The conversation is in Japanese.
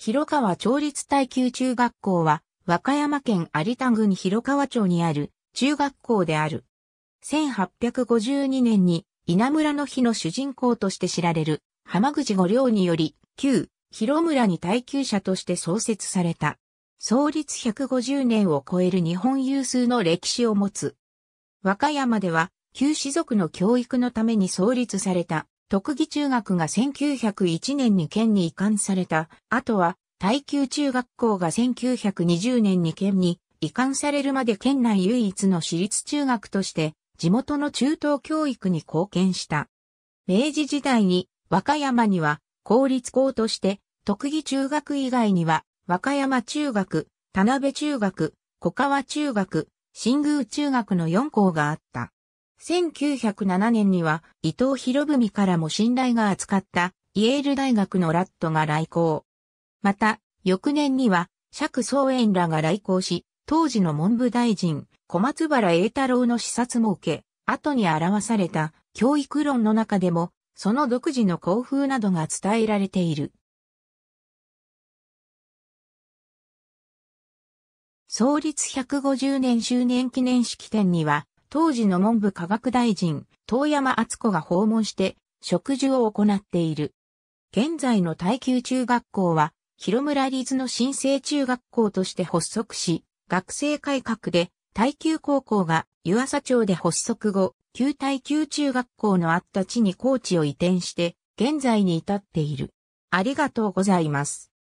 広川町立耐久中学校は、和歌山県有田郡広川町にある中学校である。1852年に稲村の日の主人公として知られる浜口五良により、旧広村に耐久者として創設された。創立150年を超える日本有数の歴史を持つ。和歌山では、旧士族の教育のために創立された特技中学が1901年に県に移管された、あとは、耐久中学校が1920年に県に移管されるまで県内唯一の私立中学として、地元の中等教育に貢献した。明治時代に、和歌山には、公立校として、特技中学以外には、和歌山中学、田辺中学、小川中学、新宮中学の4校があった。1907年には伊藤博文からも信頼が扱ったイエール大学のラットが来校。また、翌年には釈宗園らが来校し、当時の文部大臣小松原栄太郎の視察も受け、後に表された教育論の中でも、その独自の校風などが伝えられている。創立150年周年記念式典には、当時の文部科学大臣、遠山敦子が訪問して、植樹を行っている。現在の耐久中学校は、広村立の新生中学校として発足し、学生改革で、耐久高校が湯浅町で発足後、旧耐久中学校のあった地に高知を移転して、現在に至っている。ありがとうございます。